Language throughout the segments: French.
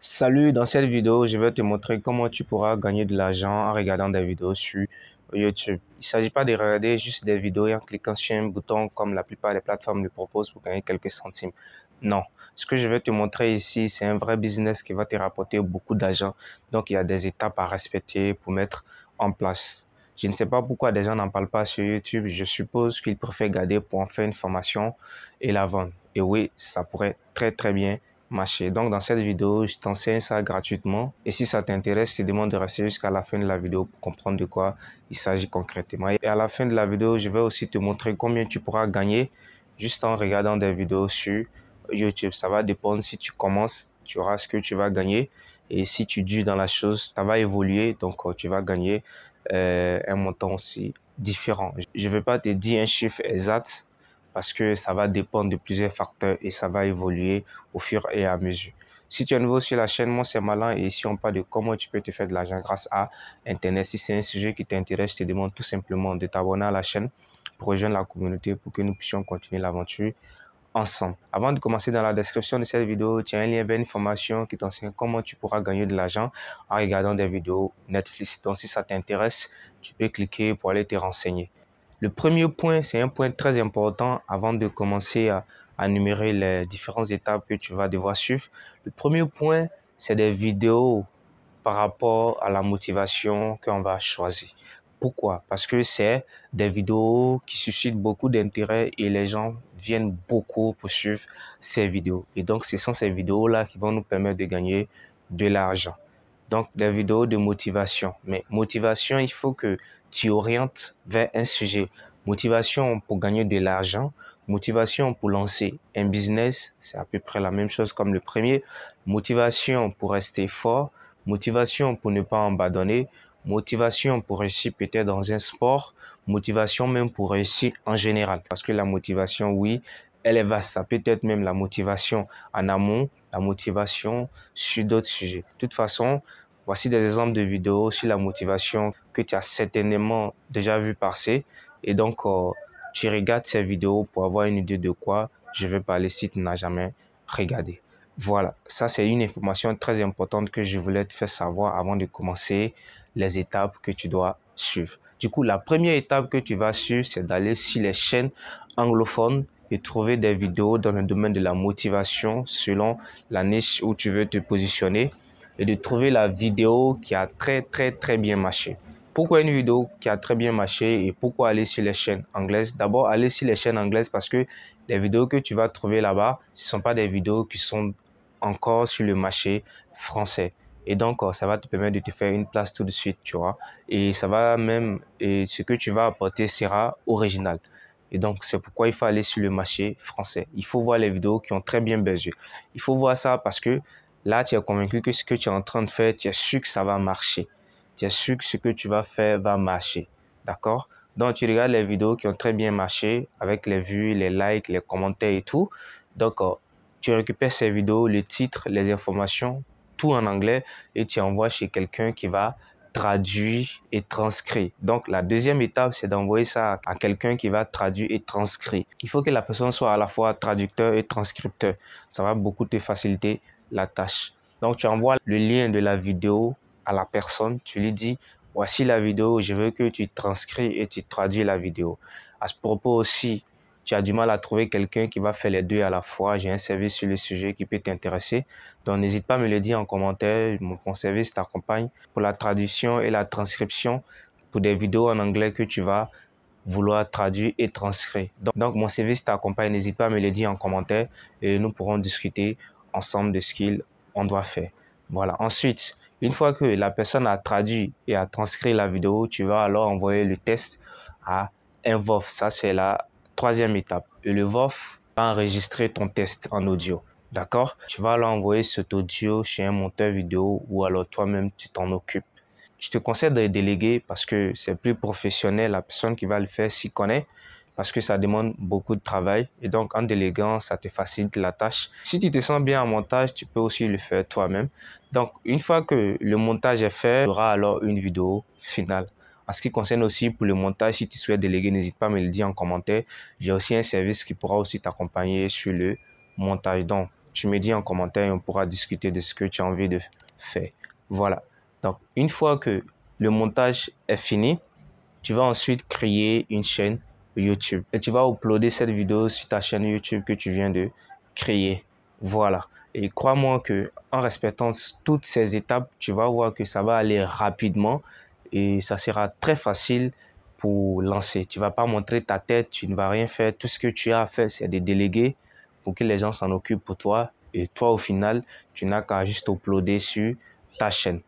Salut, dans cette vidéo, je vais te montrer comment tu pourras gagner de l'argent en regardant des vidéos sur YouTube. Il ne s'agit pas de regarder juste des vidéos et en cliquant sur un bouton comme la plupart des plateformes le proposent pour gagner quelques centimes. Non, ce que je vais te montrer ici, c'est un vrai business qui va te rapporter beaucoup d'argent. Donc, il y a des étapes à respecter pour mettre en place. Je ne sais pas pourquoi des gens n'en parlent pas sur YouTube. Je suppose qu'ils préfèrent garder pour en faire une formation et la vendre. Et oui, ça pourrait très très bien donc dans cette vidéo, je t'enseigne ça gratuitement. Et si ça t'intéresse, je te demande de rester jusqu'à la fin de la vidéo pour comprendre de quoi il s'agit concrètement. Et à la fin de la vidéo, je vais aussi te montrer combien tu pourras gagner juste en regardant des vidéos sur YouTube. Ça va dépendre si tu commences, tu auras ce que tu vas gagner. Et si tu dis dans la chose, ça va évoluer, donc euh, tu vas gagner euh, un montant aussi différent. Je ne vais pas te dire un chiffre exact parce que ça va dépendre de plusieurs facteurs et ça va évoluer au fur et à mesure. Si tu es nouveau sur la chaîne, moi c'est Malin et ici on parle de comment tu peux te faire de l'argent grâce à Internet. Si c'est un sujet qui t'intéresse, je te demande tout simplement de t'abonner à la chaîne pour rejoindre la communauté pour que nous puissions continuer l'aventure ensemble. Avant de commencer dans la description de cette vidéo, tu as un lien vers une formation qui t'enseigne comment tu pourras gagner de l'argent en regardant des vidéos Netflix. Donc si ça t'intéresse, tu peux cliquer pour aller te renseigner. Le premier point, c'est un point très important avant de commencer à, numérer les différentes étapes que tu vas devoir suivre. Le premier point, c'est des vidéos par rapport à la motivation qu'on va choisir. Pourquoi Parce que c'est des vidéos qui suscitent beaucoup d'intérêt et les gens viennent beaucoup pour suivre ces vidéos. Et donc, ce sont ces vidéos-là qui vont nous permettre de gagner de l'argent. Donc, des vidéos de motivation. Mais motivation, il faut que tu orientes vers un sujet. Motivation pour gagner de l'argent, motivation pour lancer un business, c'est à peu près la même chose comme le premier. Motivation pour rester fort, motivation pour ne pas abandonner, motivation pour réussir peut-être dans un sport, motivation même pour réussir en général. Parce que la motivation, oui, elle est vaste. Peut-être même la motivation en amont, la motivation sur d'autres sujets. De toute façon, voici des exemples de vidéos sur la motivation que tu as certainement déjà vu passer. Et donc, euh, tu regardes ces vidéos pour avoir une idée de quoi je vais parler si tu n'as jamais regardé. Voilà, ça c'est une information très importante que je voulais te faire savoir avant de commencer les étapes que tu dois suivre. Du coup, la première étape que tu vas suivre, c'est d'aller sur les chaînes anglophones et trouver des vidéos dans le domaine de la motivation selon la niche où tu veux te positionner et de trouver la vidéo qui a très très très bien marché. Pourquoi une vidéo qui a très bien marché et pourquoi aller sur les chaînes anglaises D'abord, aller sur les chaînes anglaises parce que les vidéos que tu vas trouver là-bas, ce ne sont pas des vidéos qui sont encore sur le marché français. Et donc, oh, ça va te permettre de te faire une place tout de suite, tu vois. Et ça va même, et ce que tu vas apporter sera original. Et donc, c'est pourquoi il faut aller sur le marché français. Il faut voir les vidéos qui ont très bien besoin. Il faut voir ça parce que là, tu es convaincu que ce que tu es en train de faire, tu es sûr que ça va marcher. Tu es sûr que ce que tu vas faire va marcher. D'accord Donc, tu regardes les vidéos qui ont très bien marché avec les vues, les likes, les commentaires et tout. Donc, euh, tu récupères ces vidéos, le titre, les informations, tout en anglais et tu envoies chez quelqu'un qui va traduit et transcrit. Donc la deuxième étape, c'est d'envoyer ça à quelqu'un qui va traduire et transcrire. Il faut que la personne soit à la fois traducteur et transcripteur. Ça va beaucoup te faciliter la tâche. Donc tu envoies le lien de la vidéo à la personne, tu lui dis voici la vidéo, je veux que tu transcris et tu traduis la vidéo. À ce propos aussi, tu as du mal à trouver quelqu'un qui va faire les deux à la fois, j'ai un service sur le sujet qui peut t'intéresser. Donc n'hésite pas à me le dire en commentaire, mon service t'accompagne pour la traduction et la transcription pour des vidéos en anglais que tu vas vouloir traduire et transcrire. Donc, mon service t'accompagne, n'hésite pas à me le dire en commentaire et nous pourrons discuter ensemble de ce qu'on doit faire. Voilà, ensuite, une fois que la personne a traduit et a transcrit la vidéo, tu vas alors envoyer le test à Invov. Ça, c'est la Troisième étape, VOF va enregistrer ton test en audio. D'accord Tu vas l'envoyer cet audio chez un monteur vidéo ou alors toi-même tu t'en occupes. Je te conseille de déléguer parce que c'est plus professionnel, la personne qui va le faire s'y connaît parce que ça demande beaucoup de travail et donc en déléguant, ça te facilite la tâche. Si tu te sens bien en montage, tu peux aussi le faire toi-même. Donc une fois que le montage est fait, tu auras aura alors une vidéo finale. En ce qui concerne aussi pour le montage, si tu souhaites déléguer, n'hésite pas à me le dire en commentaire. J'ai aussi un service qui pourra aussi t'accompagner sur le montage. Donc, tu me dis en commentaire et on pourra discuter de ce que tu as envie de faire. Voilà. Donc, une fois que le montage est fini, tu vas ensuite créer une chaîne YouTube et tu vas uploader cette vidéo sur ta chaîne YouTube que tu viens de créer. Voilà. Et crois-moi que en respectant toutes ces étapes, tu vas voir que ça va aller rapidement et ça sera très facile pour lancer. Tu vas pas montrer ta tête, tu ne vas rien faire. Tout ce que tu as à faire, c'est de déléguer pour que les gens s'en occupent pour toi. Et toi, au final, tu n'as qu'à juste uploader sur ta chaîne.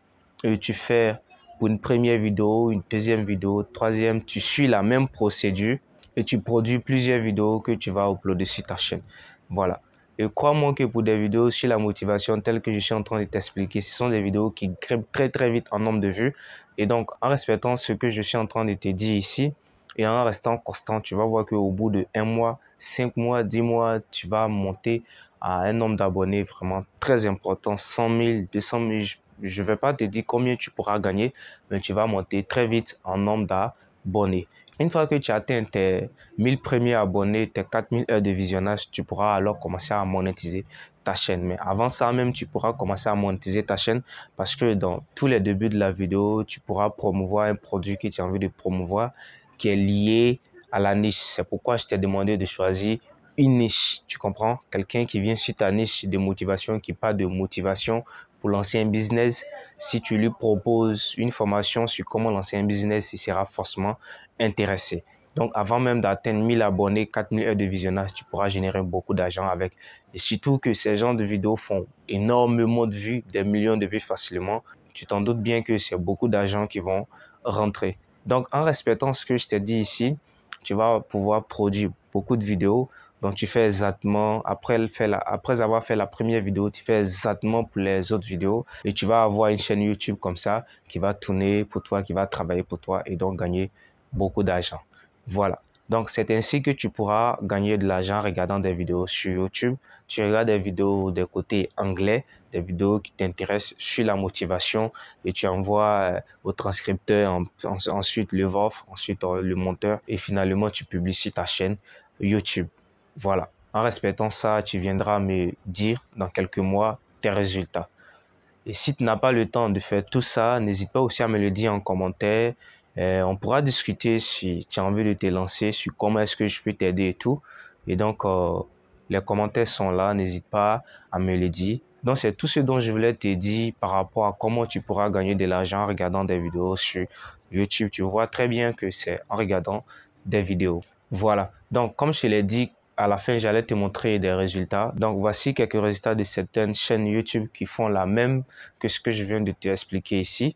Et tu fais pour une première vidéo, une deuxième vidéo, troisième, tu suis la même procédure et tu produis plusieurs vidéos que tu vas uploader sur ta chaîne. Voilà. Et crois-moi que pour des vidéos sur la motivation telle que je suis en train de t'expliquer, ce sont des vidéos qui grimpent très très vite en nombre de vues. Et donc, en respectant ce que je suis en train de te dire ici, et en restant constant, tu vas voir qu'au bout de un mois, 5 mois, 10 mois, tu vas monter à un nombre d'abonnés vraiment très important, 100 000, 200 000. Je ne vais pas te dire combien tu pourras gagner, mais tu vas monter très vite en nombre d'abonnés abonnés. Une fois que tu atteins tes 1000 premiers abonnés, tes 4000 heures de visionnage, tu pourras alors commencer à monétiser ta chaîne. Mais avant ça même, tu pourras commencer à monétiser ta chaîne parce que dans tous les débuts de la vidéo, tu pourras promouvoir un produit que tu as envie de promouvoir qui est lié à la niche. C'est pourquoi je t'ai demandé de choisir une niche, tu comprends Quelqu'un qui vient sur ta niche de motivation, qui parle de motivation, pour lancer un business, si tu lui proposes une formation sur comment lancer un business, il sera forcément intéressé. Donc, avant même d'atteindre 1000 abonnés, 4000 heures de visionnage, tu pourras générer beaucoup d'argent avec. Et surtout que ces genres de vidéos font énormément de vues, des millions de vues facilement. Tu t'en doutes bien que c'est beaucoup d'argent qui vont rentrer. Donc, en respectant ce que je t'ai dit ici, tu vas pouvoir produire beaucoup de vidéos donc tu fais exactement, après, fait la, après avoir fait la première vidéo, tu fais exactement pour les autres vidéos et tu vas avoir une chaîne YouTube comme ça qui va tourner pour toi, qui va travailler pour toi et donc gagner beaucoup d'argent. Voilà. Donc c'est ainsi que tu pourras gagner de l'argent en regardant des vidéos sur YouTube. Tu regardes des vidéos des côté anglais, des vidéos qui t'intéressent sur la motivation et tu envoies euh, au transcripteur, ensuite le VOF, ensuite euh, le monteur et finalement tu publies sur ta chaîne YouTube. Voilà. En respectant ça, tu viendras me dire dans quelques mois tes résultats. Et si tu n'as pas le temps de faire tout ça, n'hésite pas aussi à me le dire en commentaire. Euh, on pourra discuter si tu as envie de te lancer, sur comment est-ce que je peux t'aider et tout. Et donc, euh, les commentaires sont là, n'hésite pas à me le dire. Donc, c'est tout ce dont je voulais te dire par rapport à comment tu pourras gagner de l'argent en regardant des vidéos sur YouTube. Tu vois très bien que c'est en regardant des vidéos. Voilà. Donc, comme je l'ai dit, à la fin, j'allais te montrer des résultats. Donc, voici quelques résultats de certaines chaînes YouTube qui font la même que ce que je viens de te expliquer ici.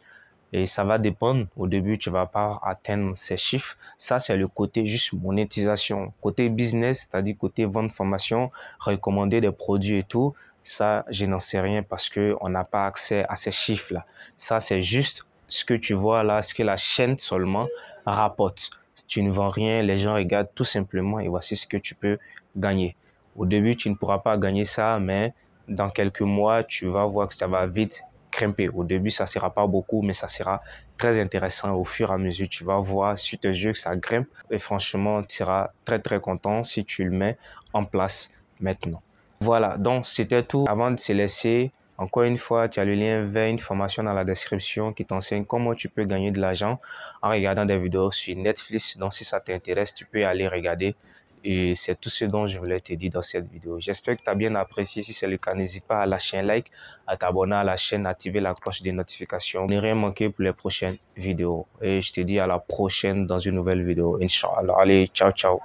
Et ça va dépendre. Au début, tu ne vas pas atteindre ces chiffres. Ça, c'est le côté juste monétisation. Côté business, c'est-à-dire côté vente formation, recommander des produits et tout. Ça, je n'en sais rien parce qu'on n'a pas accès à ces chiffres-là. Ça, c'est juste ce que tu vois là, ce que la chaîne seulement rapporte. Si tu ne vends rien, les gens regardent tout simplement et voici ce que tu peux gagner. Au début, tu ne pourras pas gagner ça, mais dans quelques mois, tu vas voir que ça va vite grimper. Au début, ça ne sera pas beaucoup, mais ça sera très intéressant au fur et à mesure. Tu vas voir sur tes yeux que ça grimpe et franchement, tu seras très très content si tu le mets en place maintenant. Voilà, donc c'était tout. Avant de se laisser, encore une fois, tu as le lien vers une formation dans la description qui t'enseigne comment tu peux gagner de l'argent en regardant des vidéos sur Netflix. Donc si ça t'intéresse, tu peux aller regarder. Et c'est tout ce dont je voulais te dire dans cette vidéo. J'espère que tu as bien apprécié. Si c'est le cas, n'hésite pas à lâcher un like, à t'abonner à la chaîne, à activer la cloche des notifications. Ne rien manquer pour les prochaines vidéos. Et je te dis à la prochaine dans une nouvelle vidéo. Inch'Allah. Allez, ciao, ciao.